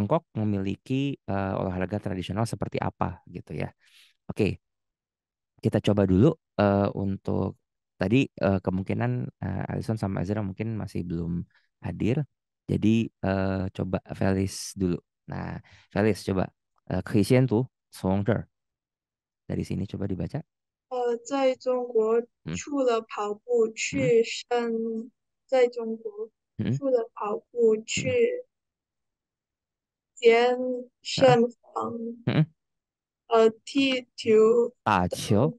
Tiongkok memiliki uh, olahraga tradisional seperti apa gitu ya. Oke, kita coba dulu uh, untuk tadi uh, kemungkinan uh, Alison sama Ezra mungkin masih belum hadir, jadi uh, coba Felis dulu. Nah, Felis coba uh, tuh Songzhe dari sini coba dibaca. Uh, 健身房，嗯，呃，踢球、打球、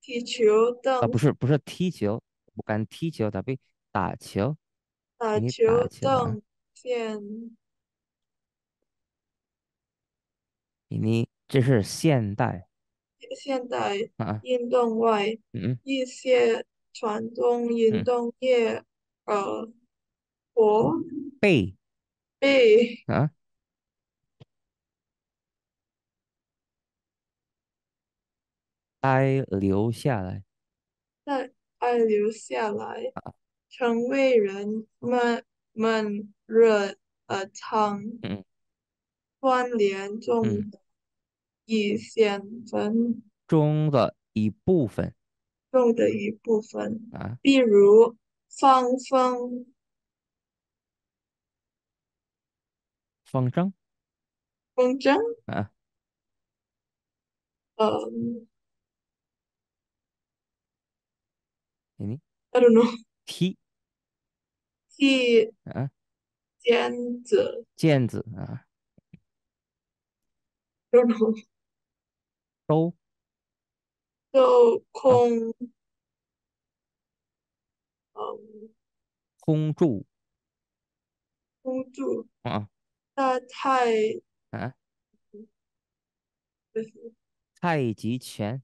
踢球的啊，不是，不是踢球，不敢踢球，打，被打球、打球等现。你这是现代。现代啊，运动外，嗯嗯，一些传统运动业，呃，我背背啊。I 留下来，那爱留下来，成为人们们热而长关联炼中，一线分中的一部分，中的一部分啊，比如方方方张方张啊，嗯。i don't know。踢。踢啊！毽子。毽子啊！I don't know。嗯。空柱空柱啊！那太……啊？太极拳。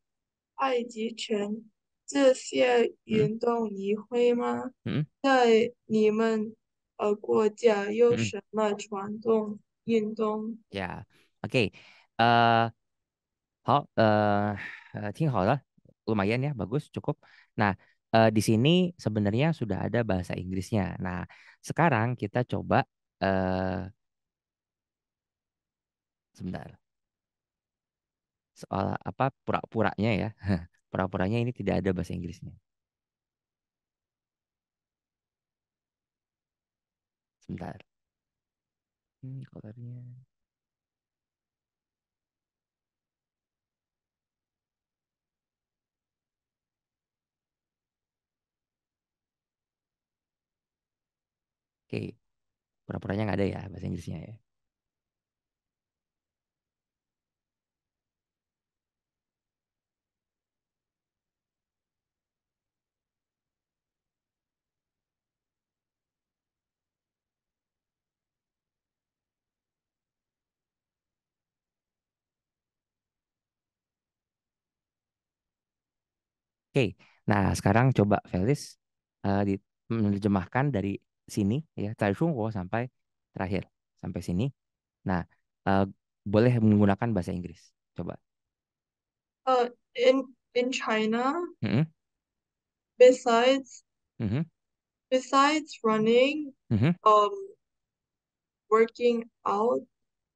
太极拳。这些运动你会吗？嗯，在你们呃国家有什么传统运动？呀、yeah.，OK，呃，好，eh uh, think ya, bagus, cukup. Nah, uh, di sini sebenarnya sudah ada bahasa Inggrisnya. Nah, sekarang kita coba uh, sebentar soal apa pura-puranya ya. pura-puranya ini tidak ada bahasa Inggrisnya. Sebentar. Ini hmm, kolornya. Oke, pura-puranya nggak ada ya bahasa Inggrisnya ya. Oke, nah sekarang coba Felis uh, menerjemahkan dari sini ya dari sungguh sampai terakhir sampai sini. Nah, uh, boleh menggunakan bahasa Inggris. Coba. Uh, in in China, mm -hmm. besides mm -hmm. besides running, mm -hmm. um, working out,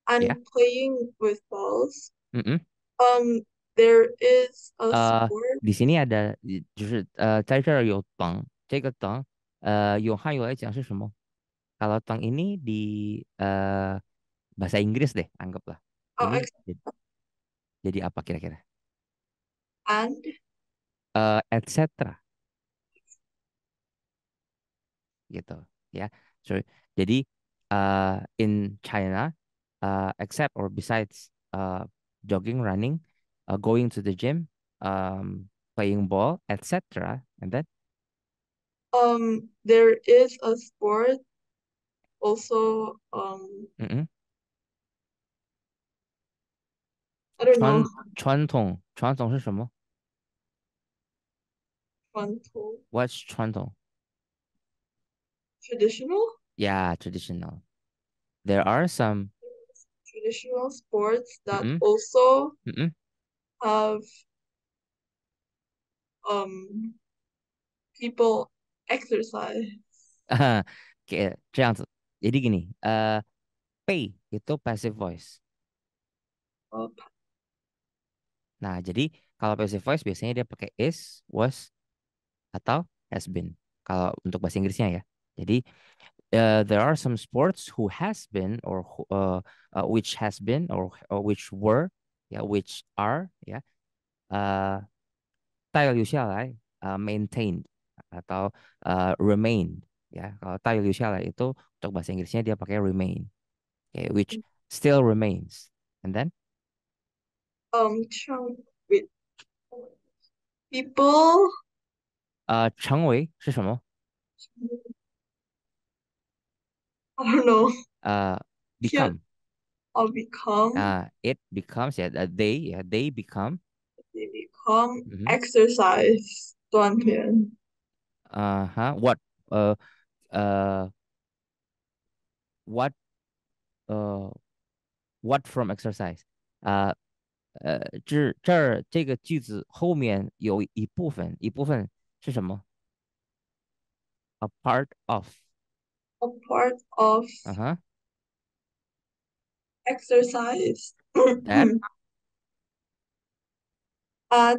and yeah. playing with balls, mm-hmm. um, There is a eh, sport. di sini Kalau tang ini di eh, bahasa Inggris deh, anggaplah. Oh, Ini jadi, jadi apa kira-kira? and Eh, et cetera, gitu ya. So, jadi eh, in China, uh, except or besides uh, jogging, running, uh, going to the gym, um, playing ball, etc. And then? Um, there is a sport also. Um, mm I don't 传, know. 传统,传统是什么?传统. What's 传统? Traditional? Yeah, traditional. There are some traditional sports that mm -mm. also mm of um people exercise. Jadi gini, uh, pay itu passive voice. Oh. Nah, jadi kalau passive voice biasanya dia pakai is, was, atau has been. Kalau untuk bahasa Inggrisnya ya. Jadi uh, there are some sports who has been or uh, uh, which has been or, or which were yeah, which are yeah, uh, uh, 带留下来啊、maintained atau uh, remain ya kalau tayo Liu Xiaolai itu untuk bahasa Inggrisnya dia pakai remain okay, which still remains and then um Chang with people uh Chang Wei 是什么 I don't know uh become or become. Uh, it becomes, yeah, they, yeah, they become. They become mm-hmm. exercise, 锻炼. Uh-huh. What, uh, uh, what, uh, what from exercise? Uh, 呃，这这儿这个句子后面有一部分，一部分是什么？A uh, part of. A part of. Uh huh exercise at, at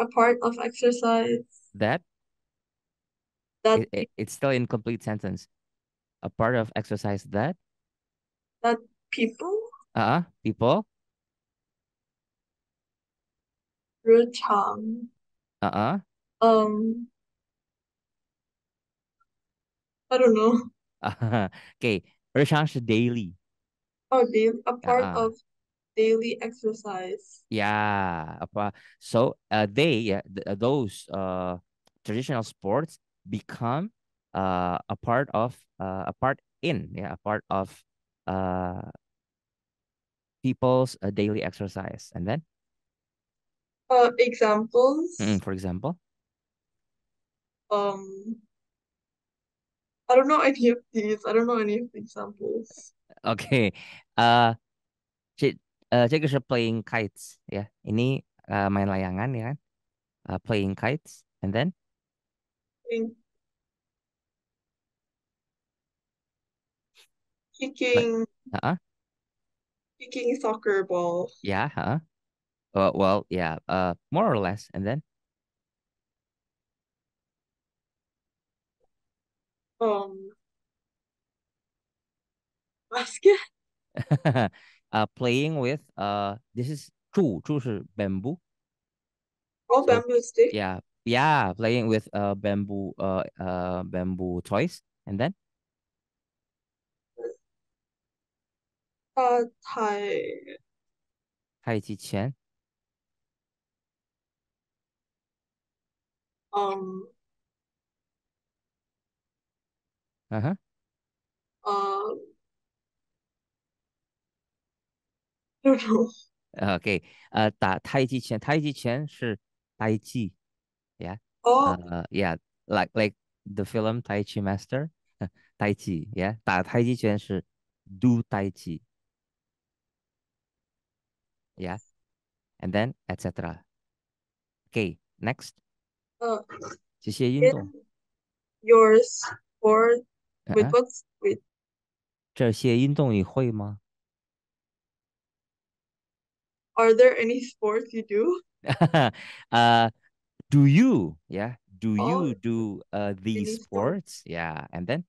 a part of exercise that that it, it's still incomplete sentence a part of exercise that that people uh-uh people through charm uh-uh um i don't know okay or siya siya daily. Oh, daily. A part uh, of daily exercise. Yeah. So uh, they, uh, those uh, traditional sports become uh, a part of, uh, a part in, yeah, a part of uh, people's uh, daily exercise. And then? Uh, examples. Mm -hmm. for example? Um, I don't know any of these. I don't know any of the examples. Okay. Uh, she, uh, Jack is playing kites. yeah. ini uh, main layangan ya Uh, playing kites and then kicking, kicking, uh -huh. kicking soccer ball. Yeah. Huh? Uh, well, yeah. Uh, more or less, and then Um, basket. uh, playing with uh, this is chu chu is bamboo. Oh, so, bamboo stick. Yeah, yeah, playing with uh bamboo uh uh bamboo toys, and then. Uh, tai. Tai chi Um. Ajá. Ah, 这种 Tai Chi. Yeah. Oh, Uh, yeah, like like the film Tai Chi Master, Tai Chi. Yeah, 打太极拳是 do Tai Chi. Yeah, and then etc. Okay, next uh, 这些运 is your sport with books with 这些运动你会吗？Are there any sports you do? uh, do you? Yeah. Do you oh, do uh, these sports? sports? Yeah. And then?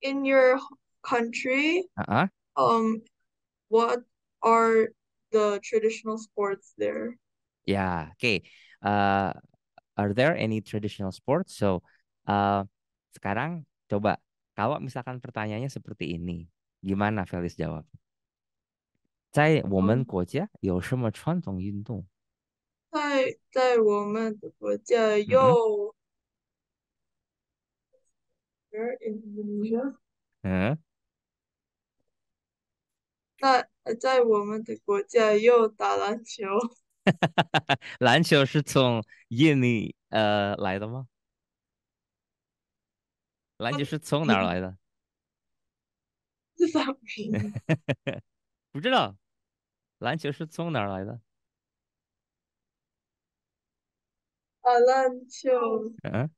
In your country, uh um, what are the traditional sports there? Yeah. Okay. Uh, are there any traditional sports? So, uh, sekarang coba Kalau misalkan pertanyaannya seperti ini, gimana Felis jawab? 在我们国家有什么传统运动？在在我们的国家有。Where oh. mm-hmm. in Indonesia？嗯。在在我们的国家有打篮球。篮球是从印尼呃来的吗？篮球是 从哪儿来的？不知道。篮球是从哪儿来的？啊，篮球，嗯。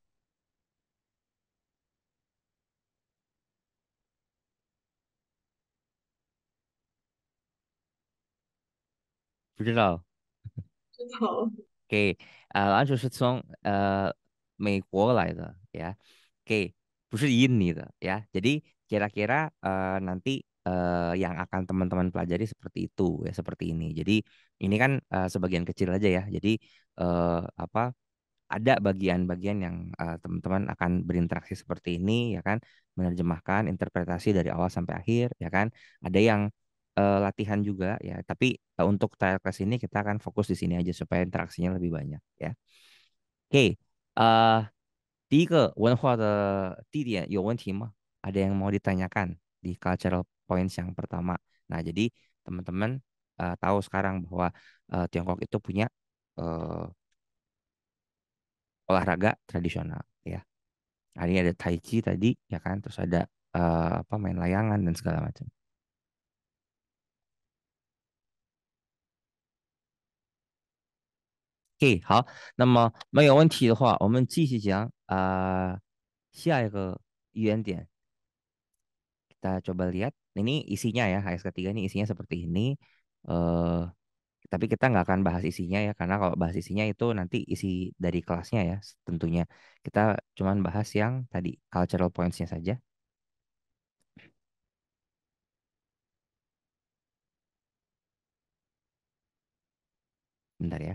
不知道。好。给，啊，篮球是从呃美国来的，Yeah，给。不是音 gitu ya. Jadi kira-kira uh, nanti uh, yang akan teman-teman pelajari seperti itu ya seperti ini. Jadi ini kan uh, sebagian kecil aja ya. Jadi uh, apa ada bagian-bagian yang uh, teman-teman akan berinteraksi seperti ini ya kan menerjemahkan interpretasi dari awal sampai akhir ya kan. Ada yang uh, latihan juga ya. Tapi uh, untuk trial class ini kita akan fokus di sini aja supaya interaksinya lebih banyak ya. Oke, okay. uh, di Ada yang mau ditanyakan di cultural points yang pertama. Nah, jadi teman-teman uh, tahu sekarang bahwa uh, Tiongkok itu punya uh, olahraga tradisional ya. Hari nah, ini ada tai chi tadi ya kan, terus ada uh, apa main layangan dan segala macam. OK，好，那么没有问题的话，我们继续讲啊、呃、下一个语言点。Kita coba lihat, ini isinya ya HS ketiga ini isinya seperti ini. Uh, tapi kita nggak akan bahas isinya ya karena kalau bahas isinya itu nanti isi dari kelasnya ya tentunya. Kita cuman bahas yang tadi cultural pointsnya saja. Bentar ya.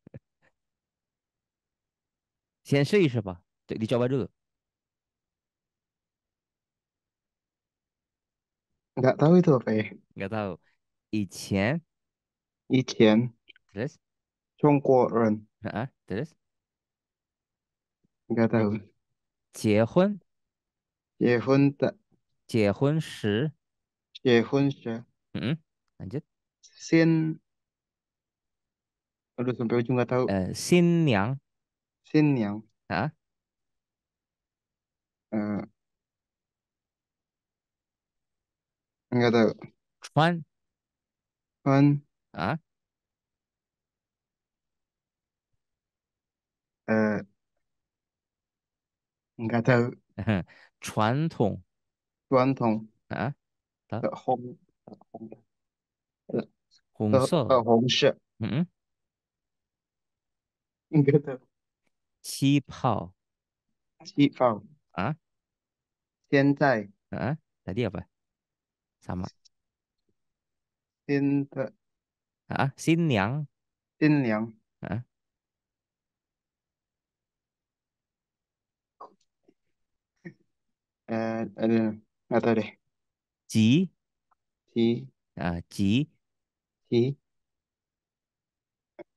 Sian Shui siapa? Dicoba dulu. Nggak tahu itu apa ya. Nggak tahu. Ichian. Ichian. Terus? Chongguoren. terus? Nggak tahu. Jehun. Jehun tak. Jehun shi. Jehun shi. Hmm, lanjut. Sin. Aduh sampai ujung nggak tahu. Uh, eh, sin yang. 新娘。啊。嗯。应该的。穿。穿。啊。呃。应该的。传统。传统。啊。的红。呃。红色。呃。红色。嗯。应该的。气泡。气泡。啊。现在。啊。那第二个，什么？新的。啊，新娘。新娘。啊。呃，呃，那对对。吉。吉。啊，吉。吉。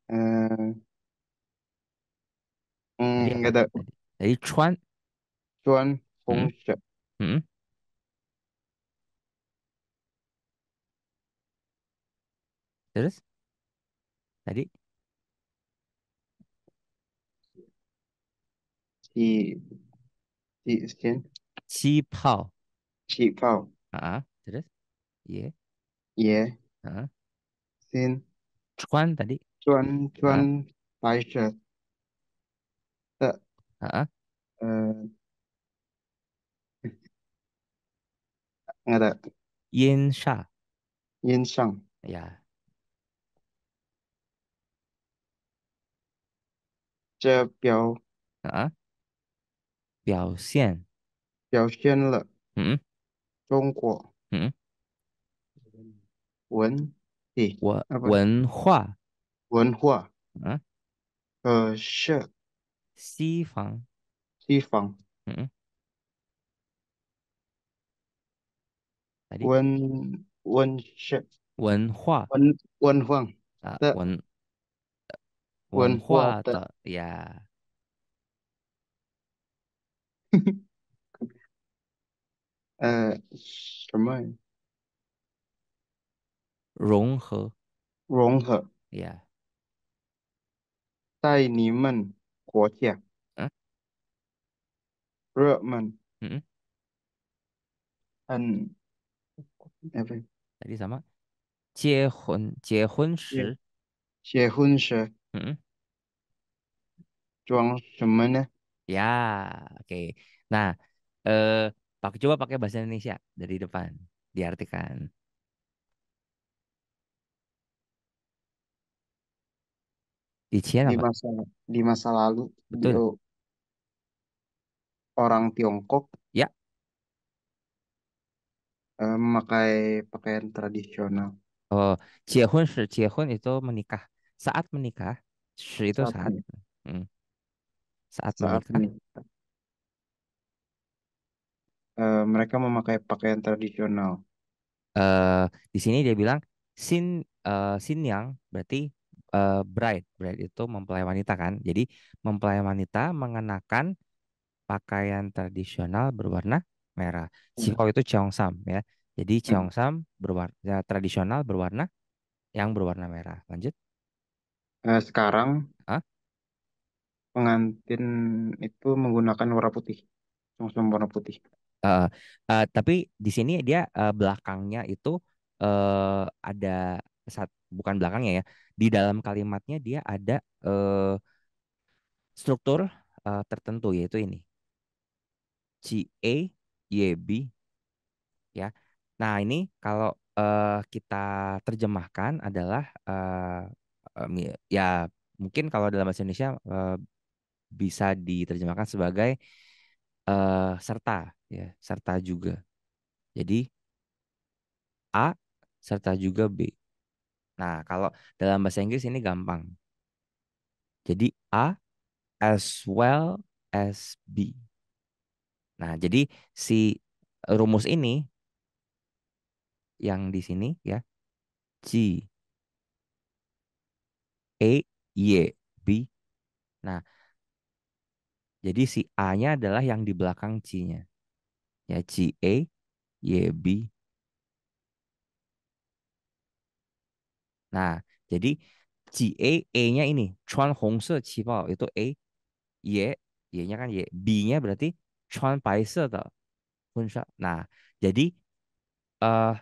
嗯。嗯，应该的。诶，川川红雪。嗯。啥子？啥的？七气气气泡。气泡。啊？啥子？耶。耶。啊？七。川，哪里？川川白色 Heeh. Eh, nggak Yin Sha. Yin Shang. Ya. 这表啊，表现。表现了嗯中国嗯文体文啊不文化文化嗯呃社西方，西方，嗯，文文文化，文文化的文文化的呀，呃什么？融合，融合呀，带你们。国家。啊，热门，Mm-mm. 很，apa? Tadi sama. Ya, oke. Nah, eh, coba pakai bahasa Indonesia dari depan, diartikan. Di di masa masa di masa lalu Betul. beliau orang Tiongkok Ya, eh, memakai pakaian tradisional oh, Jiehun shi, Jiehun itu menikah. Saat menikah, shi itu saat saat. menikah. Hmm, saat Saat menikah. menikah. Eh, mereka memakai pakaian tradisional. eh di sini dia bilang Sin eh Sin Yang berarti uh, eh, bride. Bride itu mempelai wanita kan. Jadi mempelai wanita mengenakan pakaian tradisional berwarna merah. Sikau iya. itu cheongsam ya. Jadi hmm. cheongsam berwarna ya, tradisional berwarna yang berwarna merah. Lanjut. Nah, sekarang Hah? pengantin itu menggunakan warna putih. Cheongsam warna putih. Uh, uh, tapi di sini dia uh, belakangnya itu uh, ada saat bukan belakangnya ya di dalam kalimatnya dia ada uh, struktur uh, tertentu yaitu ini C A Y B ya. Nah ini kalau uh, kita terjemahkan adalah ya, ya mungkin kalau dalam bahasa Indonesia uh, bisa diterjemahkan sebagai uh, serta ya serta juga. Jadi A serta juga B. Nah, kalau dalam bahasa Inggris ini gampang. Jadi A as well as B. Nah, jadi si rumus ini yang di sini ya c E Y B. Nah, jadi si A-nya adalah yang di belakang C-nya. Ya c E Y B Nah, jadi a E-nya ini Chuan Hong Se Bao itu A. Y Y-nya kan Y. B-nya berarti Chuan Bai Se de Sha. Nah, jadi uh,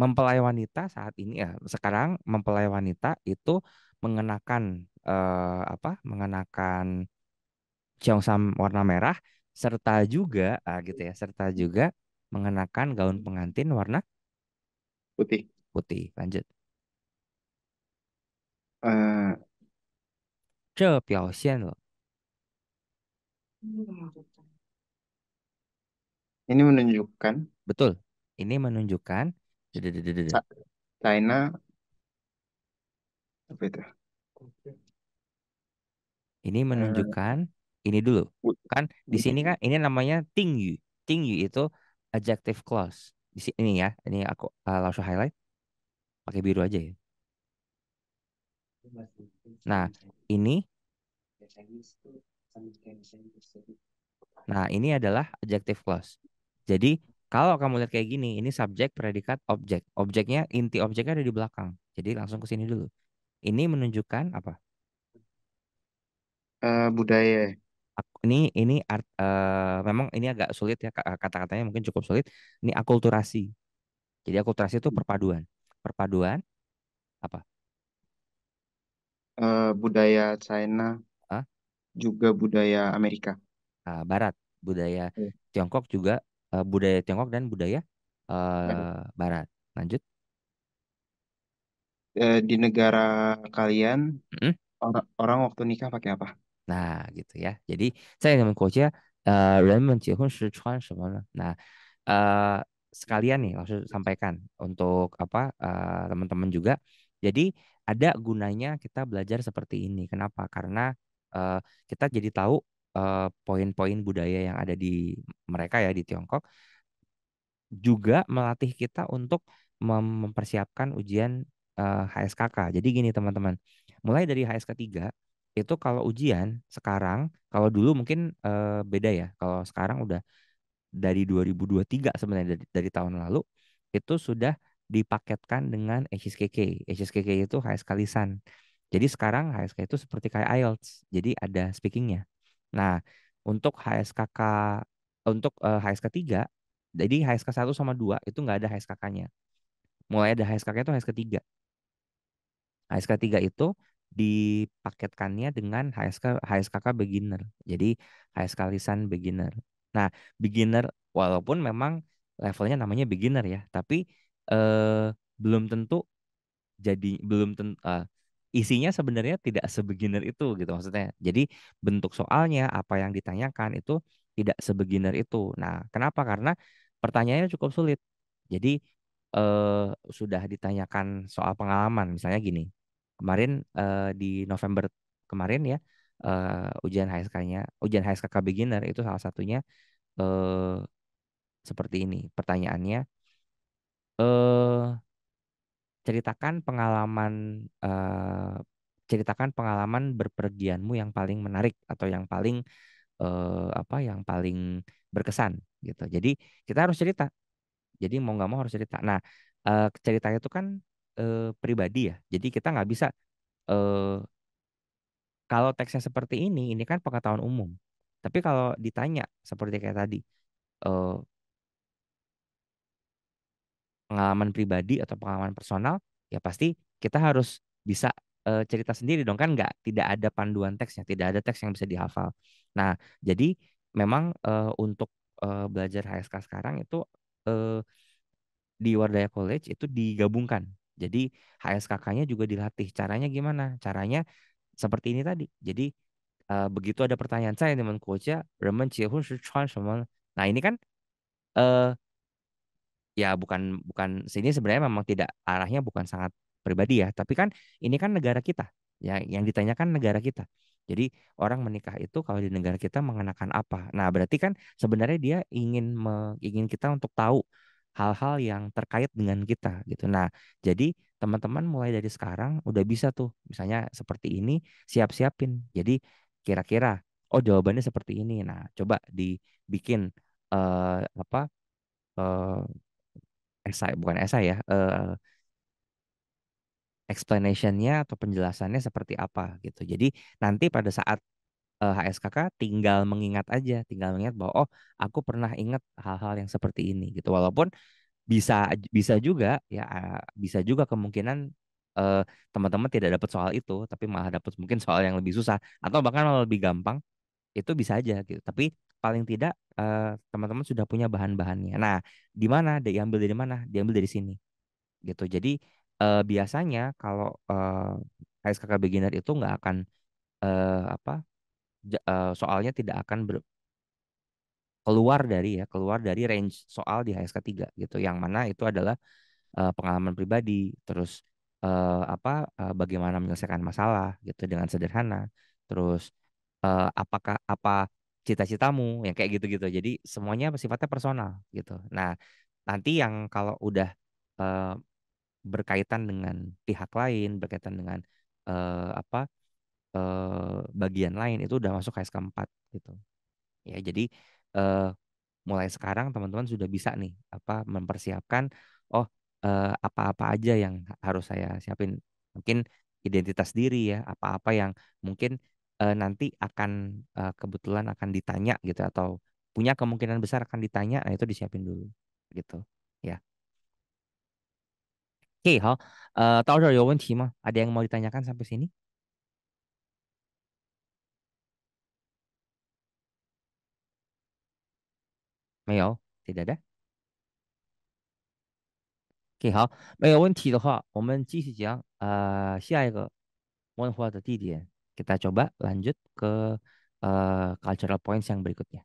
mempelai wanita saat ini ya sekarang mempelai wanita itu mengenakan uh, apa? mengenakan Sam warna merah serta juga uh, gitu ya, serta juga mengenakan gaun pengantin warna Putih. Putih. Lanjut. Eh. ini menunjukkan Betul. Ini menunjukkan China apa itu? Ini menunjukkan eh. ini dulu. Kan di sini kan ini namanya tinggi. Tinggi itu adjective clause di sini ya. Ini aku uh, langsung highlight. Pakai biru aja ya. Nah, ini Nah, ini adalah adjective clause. Jadi, kalau kamu lihat kayak gini, ini subjek, predikat, objek. Objeknya, inti objeknya ada di belakang. Jadi, langsung ke sini dulu. Ini menunjukkan apa? Uh, budaya aku, ini ini art, uh, memang ini agak sulit ya kata-katanya mungkin cukup sulit. Ini akulturasi. Jadi akulturasi itu hmm. perpaduan. Perpaduan apa? Uh, budaya China huh? juga budaya Amerika. Uh, Barat, budaya yeah. Tiongkok juga uh, budaya Tiongkok dan budaya uh, Barat. Barat. Lanjut di negara kalian -hmm. orang, orang waktu nikah pakai apa? nah gitu ya. Jadi saya ingin mengquote uh, Nah, uh, sekalian nih langsung sampaikan untuk apa eh, teman-teman juga. Jadi ada gunanya kita belajar seperti ini. Kenapa? Karena uh, kita jadi tahu eh, poin-poin uh, budaya yang ada di mereka ya di Tiongkok juga melatih kita untuk mempersiapkan ujian uh, HSKK. Jadi gini teman-teman, mulai dari HSK 3 itu kalau ujian sekarang kalau dulu mungkin uh, beda ya kalau sekarang udah dari 2023 sebenarnya dari, dari tahun lalu itu sudah dipaketkan dengan HSKK HSKK itu HSK lisan jadi sekarang HSK itu seperti kayak IELTS jadi ada speakingnya nah untuk HSKK untuk uh, HSK 3 jadi HSK 1 sama 2 itu nggak ada HSKK-nya mulai ada HSKK itu HSK 3 HSK 3 itu dipaketkannya dengan HSK HSKK beginner. Jadi HSK lisan beginner. Nah, beginner walaupun memang levelnya namanya beginner ya, tapi eh, belum tentu jadi belum tentu eh, isinya sebenarnya tidak sebeginner itu gitu maksudnya. Jadi bentuk soalnya apa yang ditanyakan itu tidak sebeginner itu. Nah, kenapa? Karena pertanyaannya cukup sulit. Jadi eh, sudah ditanyakan soal pengalaman misalnya gini kemarin uh, di November kemarin ya uh, ujian HSK-nya, ujian HSKK beginner itu salah satunya uh, seperti ini. Pertanyaannya, uh, ceritakan pengalaman uh, ceritakan pengalaman berpergianmu yang paling menarik atau yang paling uh, apa, yang paling berkesan gitu. Jadi kita harus cerita. Jadi mau nggak mau harus cerita. Nah, uh, cerita itu kan eh, pribadi ya. Jadi kita nggak bisa eh, kalau teksnya seperti ini, ini kan pengetahuan umum. Tapi kalau ditanya seperti kayak tadi eh, pengalaman pribadi atau pengalaman personal, ya pasti kita harus bisa eh, cerita sendiri dong kan nggak tidak ada panduan teksnya, tidak ada teks yang bisa dihafal. Nah, jadi memang eh, untuk eh, belajar HSK sekarang itu eh, di Wardaya College itu digabungkan jadi HSKK-nya juga dilatih. Caranya gimana? Caranya seperti ini tadi. Jadi uh, begitu ada pertanyaan saya dengan coachnya, Remen Cihun Sichuan semua. Nah ini kan uh, ya bukan bukan sini sebenarnya memang tidak arahnya bukan sangat pribadi ya, tapi kan ini kan negara kita. Ya, yang ditanyakan negara kita. Jadi orang menikah itu kalau di negara kita mengenakan apa? Nah berarti kan sebenarnya dia ingin me, ingin kita untuk tahu hal-hal yang terkait dengan kita gitu. Nah, jadi teman-teman mulai dari sekarang udah bisa tuh misalnya seperti ini siap-siapin. Jadi kira-kira oh jawabannya seperti ini. Nah, coba dibikin uh, apa uh, esai bukan esai ya. Uh, explanationnya atau penjelasannya seperti apa gitu. Jadi nanti pada saat HSKK eh, tinggal mengingat aja, tinggal mengingat bahwa oh aku pernah ingat hal-hal yang seperti ini gitu. Walaupun bisa bisa juga ya bisa juga kemungkinan eh, teman-teman tidak dapat soal itu, tapi malah dapat mungkin soal yang lebih susah atau bahkan malah lebih gampang itu bisa aja gitu. Tapi paling tidak eh, teman-teman sudah punya bahan-bahannya. Nah, di mana diambil dari mana? Diambil dari sini. Gitu. Jadi eh, biasanya kalau eh, HSKK beginner itu nggak akan eh, apa Eh, soalnya tidak akan ber, keluar dari ya keluar dari range soal di HSK 3 gitu yang mana itu adalah uh, pengalaman pribadi terus uh, apa uh, bagaimana menyelesaikan masalah gitu dengan sederhana terus uh, apakah apa cita-citamu yang kayak gitu-gitu jadi semuanya sifatnya personal gitu nah nanti yang kalau udah uh, berkaitan dengan pihak lain berkaitan dengan uh, apa Eh, bagian lain itu udah masuk KSK 4 gitu. Ya, jadi uh, mulai sekarang teman-teman sudah bisa nih apa mempersiapkan oh apa eh, apa-apa aja yang harus saya siapin. Mungkin identitas diri ya, apa-apa yang mungkin uh, nanti akan uh, kebetulan akan ditanya gitu atau punya kemungkinan besar akan ditanya, nah itu disiapin dulu gitu ya. Oke, okay, ada yang mau ditanyakan sampai sini? 没有，对的的。OK，好，没有问题的话，我们继续讲啊、呃，下一个文化的地点，kita coba lanjut ke cultural points yang berikutnya.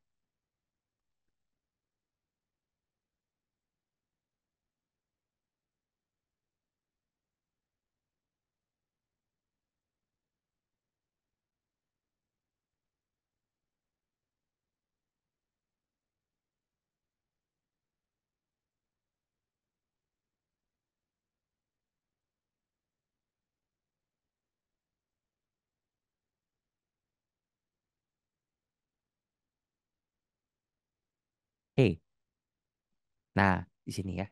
Nah, di sini ya.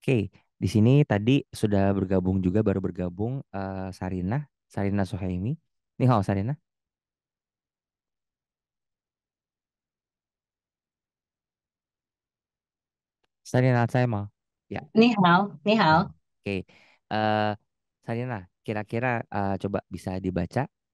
Oke, di sini tadi sudah bergabung juga, baru bergabung uh, Sarina, Sarina Sohaimi. Nih, halo Sarina. Sarina, saya mau. Ya. Nih halo. nih halo. Oke, uh, Sarina, kira-kira uh, coba bisa dibaca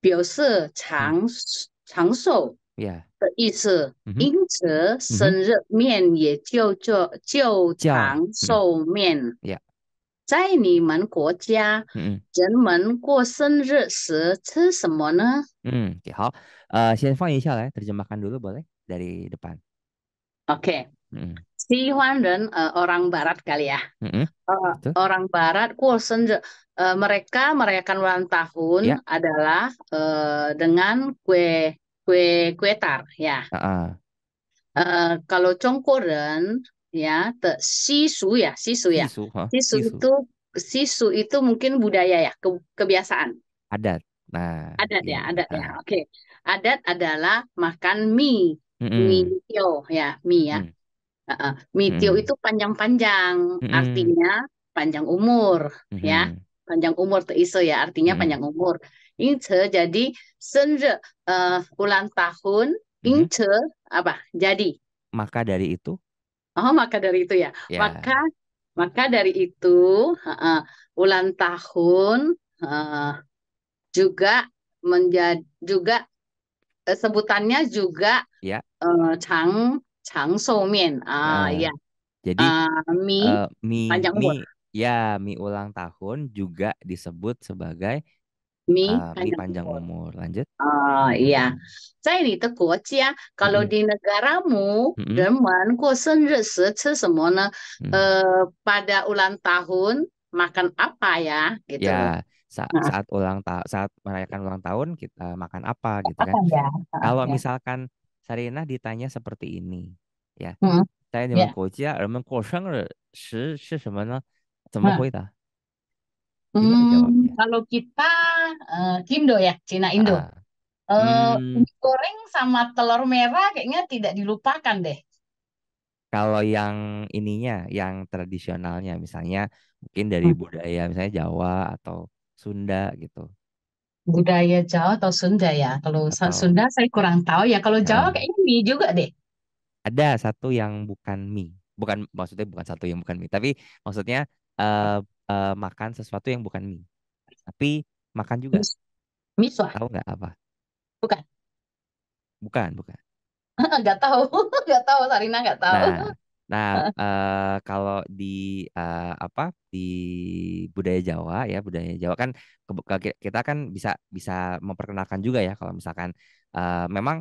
表示长长寿的意思，因此生日面也叫做叫长寿面。在你们国家，人们过生日时吃什么呢？嗯，好，呃，先放一下来，ترجمان دل بله، د ا o k a uh, orang barat kali ya. Mm -hmm. uh, orang barat kuosen uh, eh, mereka merayakan ulang tahun yeah. adalah uh, dengan kue kue kue tar ya. Uh -uh. Uh, kalau Chongkoren ya te, sisu ya sisu ya sisu, huh? sisu, sisu itu sisu itu mungkin budaya ya ke, kebiasaan adat nah adat iya. ya adat nah. ya oke okay. adat adalah makan mie mm -hmm. mie yo ya mie ya mm. Uh, mitio hmm. itu panjang-panjang, hmm. artinya panjang umur, hmm. ya. Panjang umur itu iso ya, artinya hmm. panjang umur. Ince jadi senja uh, eh, ulang tahun, hmm. ince apa? Jadi. Maka dari itu. Oh, maka dari itu ya. Yeah. Maka maka dari itu uh, ulang tahun uh, juga menjadi juga uh, sebutannya juga ya. Yeah. uh, Chang 长寿面 ah uh, ya jadi uh, ah, mie uh, panjang umur ya mie ulang tahun juga disebut sebagai mie, uh, panjang, panjang umur. umur lanjut oh iya saya di Tekocia kalau di negaramu mm -hmm. Eh, demen semuanya pada ulang tahun makan apa ya gitu ya saat, nah. saat ulang tahun saat merayakan ulang tahun kita makan apa gitu kan ya? Ah, kalau ya. misalkan Sarina ditanya seperti ini, ya. Mm -hmm. 在你们国家，Yeah. kalau kita uh, Indo ya, Cina Indo. Uh. Uh, hmm. goreng sama telur merah kayaknya tidak dilupakan deh. Kalau yang ininya, yang tradisionalnya, misalnya mungkin dari hmm. budaya, misalnya Jawa atau Sunda gitu. Budaya Jawa atau Sunda ya? Kalau Atau Sunda saya kurang tahu ya. Kalau Jawa kayak nah. kayaknya mie juga deh. Ada satu yang bukan mie. Bukan maksudnya bukan satu yang bukan mie, tapi maksudnya uh, uh, makan sesuatu yang bukan mie. Tapi makan juga. Miswah? Tahu nggak apa? bukan? Bukan, bukan. Nggak tahu, nggak tahu. Sarina nggak tahu. Nah, Nah, Uh, kalau di eh, apa di budaya Jawa ya budaya Jawa kan kita kan bisa bisa memperkenalkan juga ya kalau misalkan eh, memang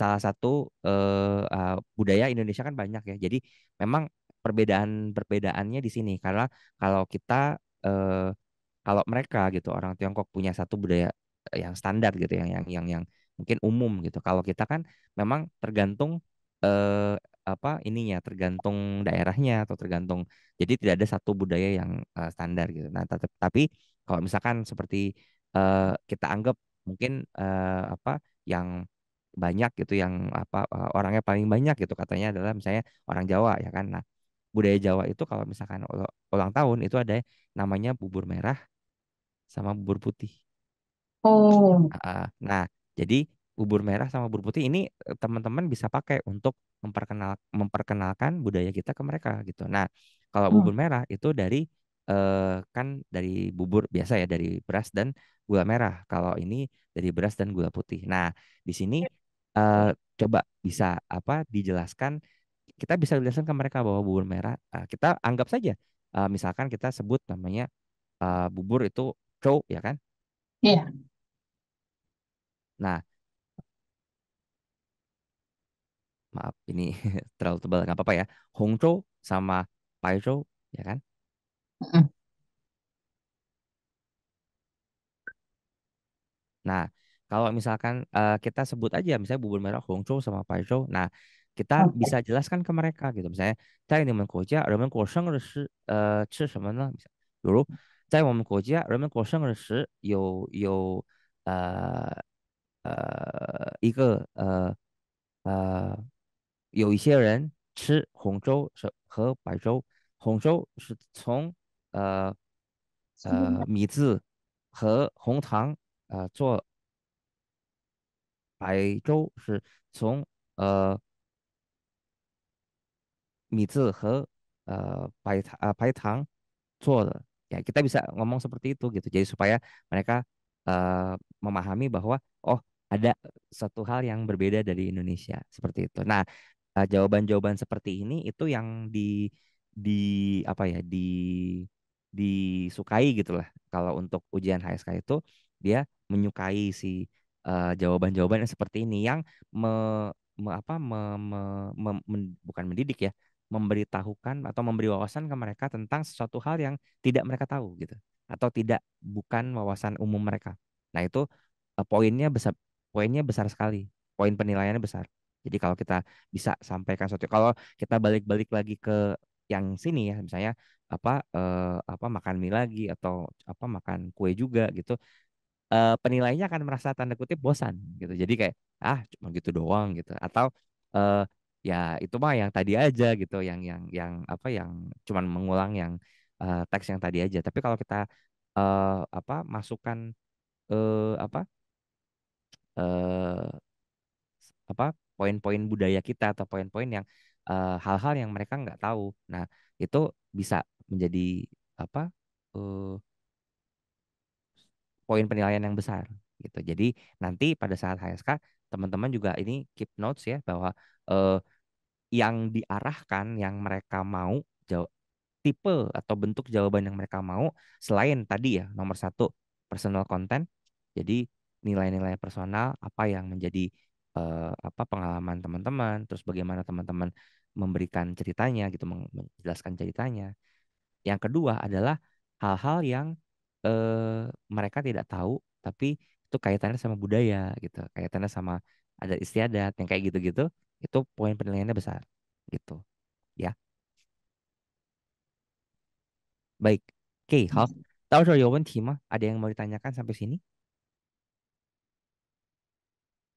salah satu uh, eh, budaya Indonesia kan banyak ya. Jadi memang perbedaan perbedaannya di sini karena kalau kita eh, kalau mereka gitu orang Tiongkok punya satu budaya yang standar gitu yang yang yang yang mungkin umum gitu. Kalau kita kan memang tergantung eh, apa ininya tergantung daerahnya atau tergantung jadi tidak ada satu budaya yang uh, standar gitu. Nah, tapi, kalau misalkan seperti uh, kita anggap mungkin uh, apa yang banyak gitu yang apa uh, orangnya paling banyak gitu katanya adalah misalnya orang Jawa ya kan. Nah, budaya Jawa itu kalau misalkan ulang tahun itu ada namanya bubur merah sama bubur putih. Oh. nah, jadi bubur merah sama bubur putih ini teman-teman bisa pakai untuk memperkenal memperkenalkan budaya kita ke mereka gitu. Nah, kalau hmm. bubur merah itu dari eh, kan dari bubur biasa ya dari beras dan gula merah. Kalau ini dari beras dan gula putih. Nah, di sini iya. eh, coba bisa apa dijelaskan kita bisa jelaskan ke mereka bahwa bubur merah eh, kita anggap saja eh, misalkan kita sebut namanya eh, bubur itu chow ya kan? Iya. Yeah. Nah, maaf ini terlalu tebal nggak apa-apa ya Hongzhou sama Paizhou ya kan nah kalau misalkan uh, kita sebut aja misalnya bubur merah Hongzhou sama Paizhou nah kita okay. bisa jelaskan ke mereka gitu misalnya saya ini mengkoja remen kosong resi eh 吃什么呢 misalnya uh, 有一些人吃红粥是和白粥，红粥是从呃呃米字和红糖呃做，白粥是从呃米字和 uh, Ya, kita bisa ngomong seperti itu gitu. Jadi supaya mereka uh, memahami bahwa oh ada satu hal yang berbeda dari Indonesia seperti itu. Nah, Nah, jawaban-jawaban seperti ini itu yang di di apa ya di disukai gitulah kalau untuk ujian HSK itu dia menyukai si jawaban eh, jawaban-jawaban yang seperti ini yang me, me apa me, me, me, me, bukan mendidik ya memberitahukan atau memberi wawasan ke mereka tentang sesuatu hal yang tidak mereka tahu gitu atau tidak bukan wawasan umum mereka nah itu uh, poinnya besar poinnya besar sekali poin penilaiannya besar jadi kalau kita bisa sampaikan sesuatu, kalau kita balik-balik lagi ke yang sini ya, misalnya apa eh, apa makan mie lagi atau apa makan kue juga gitu, eh, penilainya akan merasa tanda kutip bosan gitu. Jadi kayak ah cuma gitu doang gitu atau eh, ya itu mah yang tadi aja gitu, yang yang yang apa yang cuman mengulang yang eh, teks yang tadi aja. Tapi kalau kita eh, apa masukkan eh, apa eh, apa poin-poin budaya kita atau poin-poin yang eh, hal-hal uh, yang mereka nggak tahu. Nah itu bisa menjadi apa uh, poin penilaian yang besar gitu. Jadi nanti pada saat HSK teman-teman juga ini keep notes ya bahwa uh, yang diarahkan yang mereka mau jawab tipe atau bentuk jawaban yang mereka mau selain tadi ya nomor satu personal content jadi nilai-nilai personal apa yang menjadi eh, apa pengalaman teman-teman, terus bagaimana teman-teman memberikan ceritanya gitu, menjelaskan ceritanya. Yang kedua adalah hal-hal yang eh, mereka tidak tahu tapi itu kaitannya sama budaya gitu, kaitannya sama adat istiadat yang kayak gitu-gitu, itu poin penilaiannya besar gitu. Ya. Baik. Oke, okay, Hal, hmm. tahu ada yang mau ditanyakan sampai sini?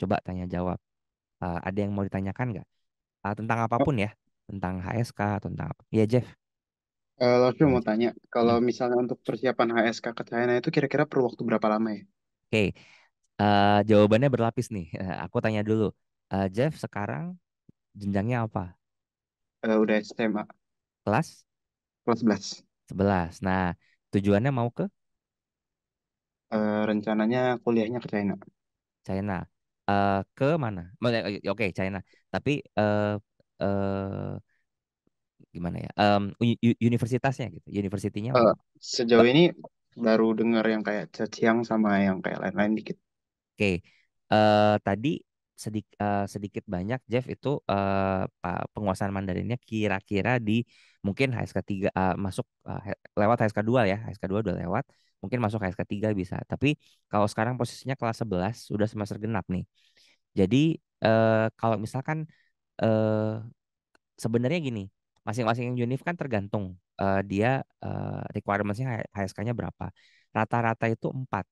coba tanya jawab. Uh, ada yang mau ditanyakan nggak? Uh, tentang oh. apapun ya, tentang HSK, tentang apa? Iya Jeff. Uh, eh, Lofri mau tanya, kalau hmm. misalnya untuk persiapan HSK ke China itu kira-kira perlu waktu berapa lama ya? Oke, okay. uh, jawabannya berlapis nih. Uh, aku tanya dulu, uh, Jeff sekarang jenjangnya apa? Uh, udah SMA. Kelas? Kelas 11. 11. Nah, tujuannya mau ke? Uh, rencananya kuliahnya ke China. China uh, ke mana? Oke, ya, okay, China. Tapi uh, uh, gimana ya? Um, universitasnya gitu, universitinya. Uh, sejauh ini baru dengar yang kayak Ceciang sama yang kayak lain-lain dikit. Oke, okay. uh, tadi sedik, uh, sedikit banyak Jeff itu uh, penguasaan Mandarinnya kira-kira di mungkin HSK3 uh, eh, masuk uh, lewat HSK2 ya, HSK2 udah lewat, mungkin masuk HSK3 bisa. Tapi kalau sekarang posisinya kelas 11 sudah semester genap nih. Jadi uh, kalau misalkan uh, sebenarnya gini, masing-masing yang -masing kan tergantung uh, dia uh, requirementsnya HSK-nya berapa. Rata-rata itu 4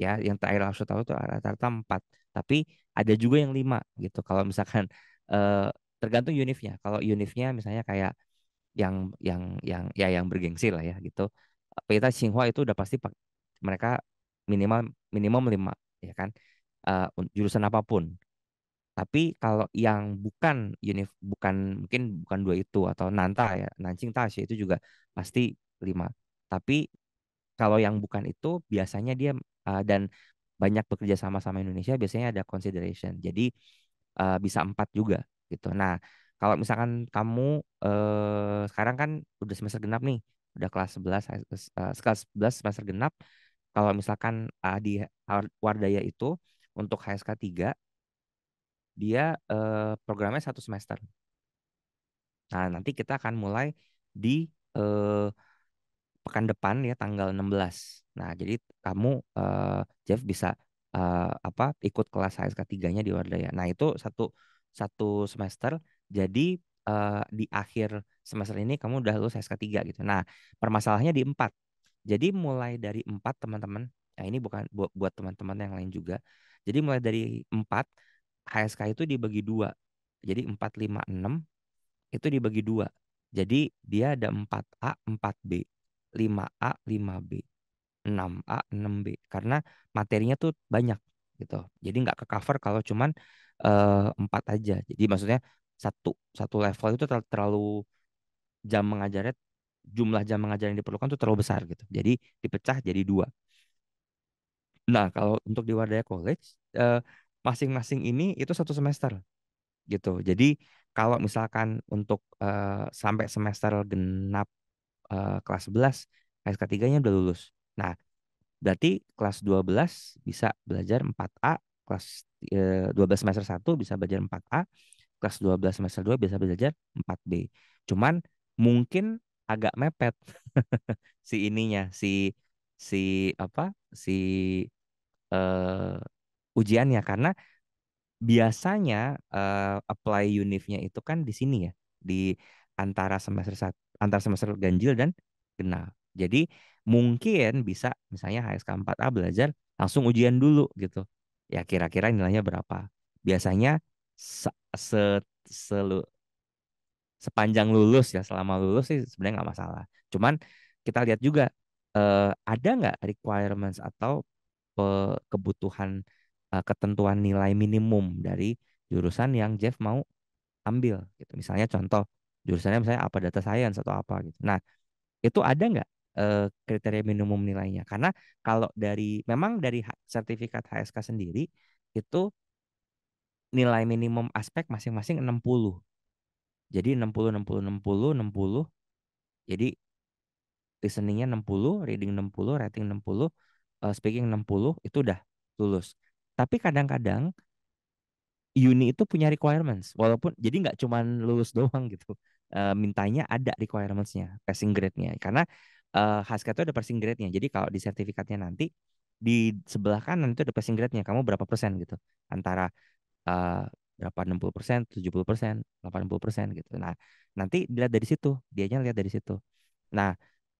ya yang terakhir langsung tahu itu rata-rata empat tapi ada juga yang lima gitu kalau misalkan eh, tergantung unifnya kalau unifnya misalnya kayak yang yang yang ya yang bergengsi lah ya gitu. Pita Singhua itu udah pasti pak, mereka minimal minimum lima ya kan uh, jurusan apapun. Tapi kalau yang bukan unif bukan mungkin bukan dua itu atau Nanta ya Nancing tash itu juga pasti lima. Tapi kalau yang bukan itu biasanya dia uh, dan banyak bekerja sama sama Indonesia biasanya ada consideration. Jadi uh, bisa empat juga gitu. Nah kalau misalkan kamu eh, sekarang kan udah semester genap nih, udah kelas 11 eh, eh kelas 11 semester genap. Kalau misalkan eh, di Wardaya itu untuk HSK 3 dia eh, programnya satu semester. Nah, nanti kita akan mulai di eh, pekan depan ya tanggal 16. Nah, jadi kamu eh, Jeff bisa eh, apa ikut kelas HSK 3-nya di Wardaya. Nah, itu satu satu semester jadi uh, di akhir semester ini kamu udah lulus SK3 gitu. Nah, permasalahannya di 4. Jadi mulai dari 4 teman-teman, nah ini bukan buat buat teman-teman yang lain juga. Jadi mulai dari 4 HSK itu dibagi 2. Jadi 4 5 6 itu dibagi 2. Jadi dia ada 4A, 4B, 5A, 5B, 6A, 6B. Karena materinya tuh banyak gitu. Jadi nggak ke cover kalau cuman empat uh, aja. Jadi maksudnya satu satu level itu terlalu, terlalu jam mengajarnya jumlah jam mengajar yang diperlukan itu terlalu besar gitu. Jadi dipecah jadi dua. Nah kalau untuk di Wardaya College eh, masing-masing uh, ini itu satu semester gitu. Jadi kalau misalkan untuk uh, sampai semester genap uh, kelas 11 SK 3-nya udah lulus. Nah, berarti kelas 12 bisa belajar 4A, kelas 12 semester 1 bisa belajar 4A, kelas 12 semester 2 biasa belajar 4B. Cuman mungkin agak mepet si ininya, si si apa? si uh, ujiannya karena biasanya uh, apply unifnya itu kan di sini ya, di antara semester satu antar semester ganjil dan genap. Jadi mungkin bisa misalnya HSK 4A belajar langsung ujian dulu gitu. Ya kira-kira nilainya berapa. Biasanya se, selu, sepanjang lulus ya selama lulus sih sebenarnya nggak masalah. Cuman kita lihat juga uh, ada nggak requirements atau pe, kebutuhan eh, ketentuan nilai minimum dari jurusan yang Jeff mau ambil gitu. Misalnya contoh jurusannya misalnya apa data science atau apa gitu. Nah itu ada nggak eh, kriteria minimum nilainya? Karena kalau dari memang dari sertifikat HSK sendiri itu nilai minimum aspek masing-masing 60. Jadi 60 60 60 60. Jadi listeningnya 60, reading 60, writing 60, uh, eh, speaking 60 itu udah lulus. Tapi kadang-kadang uni itu punya requirements walaupun jadi nggak cuma lulus doang gitu. Uh, mintanya ada requirementsnya, passing grade-nya. Karena uh, Haskell itu ada passing grade-nya. Jadi kalau di sertifikatnya nanti di sebelah kanan itu ada passing grade-nya, kamu berapa persen gitu. Antara Eh, berapa 60 persen, 70 persen, 80 persen gitu. Nah nanti dilihat dari situ, dianya lihat dari situ. Nah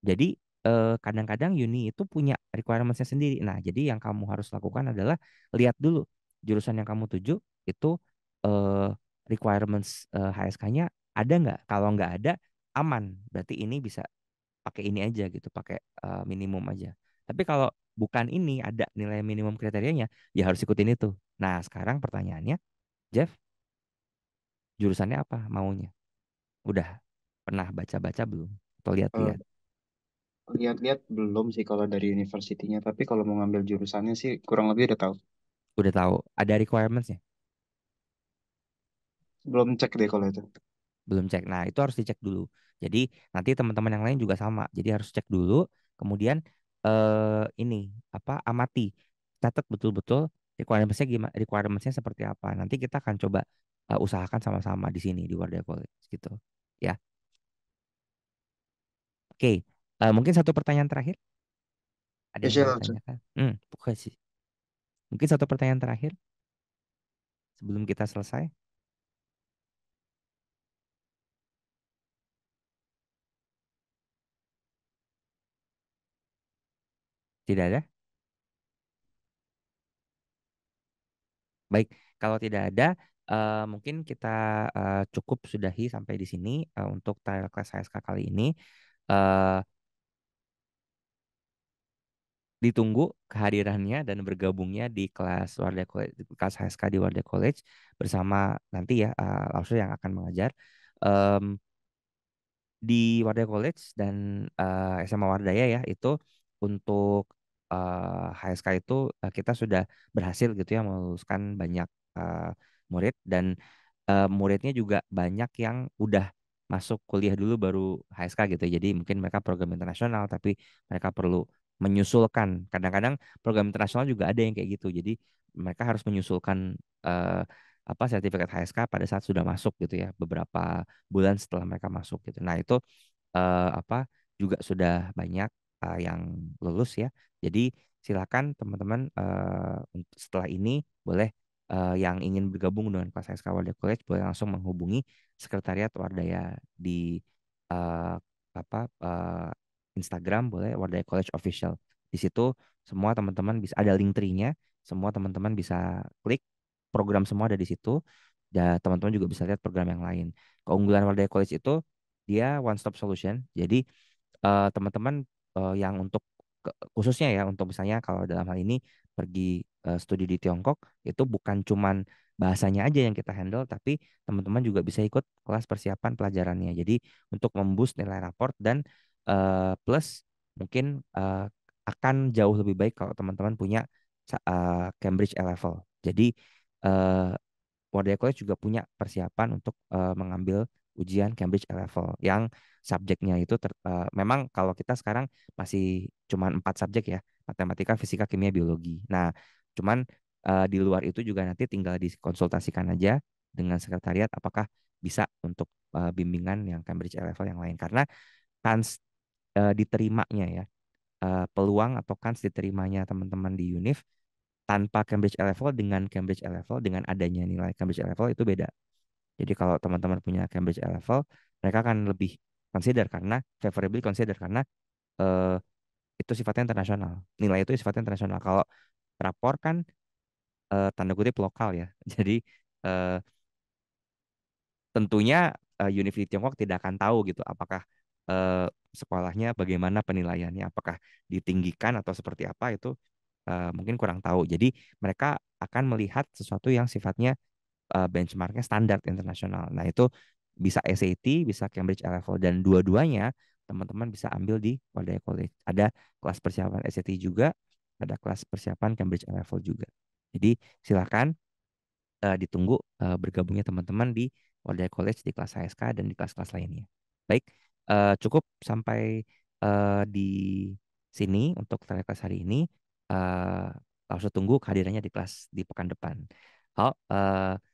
jadi eh, kadang-kadang uh, uni itu punya requirementsnya sendiri. Nah jadi yang kamu harus lakukan adalah lihat dulu jurusan yang kamu tuju itu uh, requirements uh, HSK-nya ada nggak? Kalau nggak ada aman, berarti ini bisa pakai ini aja gitu, pakai uh, minimum aja. Tapi kalau bukan ini ada nilai minimum kriterianya, ya harus ikutin itu Nah, sekarang pertanyaannya, Jeff, jurusannya apa maunya? Udah pernah baca-baca belum? Atau lihat-lihat? lihat-lihat belum sih kalau dari universitinya, tapi kalau mau ngambil jurusannya sih kurang lebih udah tahu. Udah tahu. Ada requirements-nya? Belum cek deh kalau itu. Belum cek. Nah, itu harus dicek dulu. Jadi nanti teman-teman yang lain juga sama. Jadi harus cek dulu, kemudian eh ini apa amati. Catat betul-betul requirementsnya gimana requirementsnya seperti apa nanti kita akan coba uh, usahakan sama-sama di sini di Wardah College gitu ya oke okay. uh, eh, mungkin satu pertanyaan terakhir ada yang iya, ditanyakan hmm bukan sih mungkin satu pertanyaan terakhir sebelum kita selesai tidak ada Baik, kalau tidak ada, uh, mungkin kita uh, cukup sudahi sampai di sini uh, untuk trial class HSK kali ini. Uh, ditunggu kehadirannya dan bergabungnya di kelas warga College, kelas HSK di Wardah College bersama nanti ya uh, langsung yang akan mengajar um, di Wardah College dan uh, SMA Wardaya ya itu untuk uh, eh, HSK itu uh, kita sudah berhasil gitu ya meluluskan banyak uh, murid dan uh, muridnya juga banyak yang udah masuk kuliah dulu baru HSK gitu. Jadi mungkin mereka program internasional tapi mereka perlu menyusulkan. Kadang-kadang program internasional juga ada yang kayak gitu. Jadi mereka harus menyusulkan uh, apa sertifikat HSK pada saat sudah masuk gitu ya beberapa bulan setelah mereka masuk gitu. Nah itu uh, apa juga sudah banyak uh, yang lulus ya. Jadi silakan teman-teman uh, setelah ini boleh uh, yang ingin bergabung dengan kelas SK Wardaya College boleh langsung menghubungi sekretariat Wardaya di uh, apa uh, Instagram boleh Wardaya College Official. Di situ semua teman-teman bisa ada link nya semua teman-teman bisa klik program semua ada di situ. Dan teman-teman juga bisa lihat program yang lain. Keunggulan Wardaya College itu dia one stop solution. Jadi teman-teman uh, teman -teman uh, yang untuk khususnya ya untuk misalnya kalau dalam hal ini pergi uh, studi di Tiongkok itu bukan cuman bahasanya aja yang kita handle tapi teman-teman juga bisa ikut kelas persiapan pelajarannya. Jadi untuk membus nilai raport dan uh, plus mungkin uh, akan jauh lebih baik kalau teman-teman punya uh, Cambridge A level. Jadi uh, Wardaya College juga punya persiapan untuk uh, mengambil ujian Cambridge level yang subjeknya itu ter, uh, memang kalau kita sekarang masih cuma empat subjek ya matematika fisika kimia biologi nah cuman uh, di luar itu juga nanti tinggal dikonsultasikan aja dengan sekretariat apakah bisa untuk uh, bimbingan yang Cambridge level yang lain karena kans uh, diterimanya ya uh, peluang atau kans diterimanya teman-teman di UNIF tanpa Cambridge level dengan Cambridge level dengan adanya nilai Cambridge level itu beda jadi kalau teman-teman punya Cambridge A level, mereka akan lebih consider karena favorably consider karena eh, itu sifatnya internasional. Nilai itu sifatnya internasional. Kalau rapor kan eh, tanda kutip lokal ya. Jadi eh, tentunya eh, University Tiongkok tidak akan tahu gitu apakah eh, sekolahnya bagaimana penilaiannya, apakah ditinggikan atau seperti apa itu uh, mungkin kurang tahu. Jadi mereka akan melihat sesuatu yang sifatnya uh, benchmarknya standar internasional. Nah itu bisa SAT, bisa Cambridge A level dan dua-duanya teman-teman bisa ambil di Wadaya College. Ada kelas persiapan SAT juga, ada kelas persiapan Cambridge A level juga. Jadi silakan uh, ditunggu uh, bergabungnya teman-teman di Wadaya College di kelas HSK dan di kelas-kelas lainnya. Baik, uh, cukup sampai uh, di sini untuk trailer kelas hari ini. Uh, langsung tunggu kehadirannya di kelas di pekan depan. uh,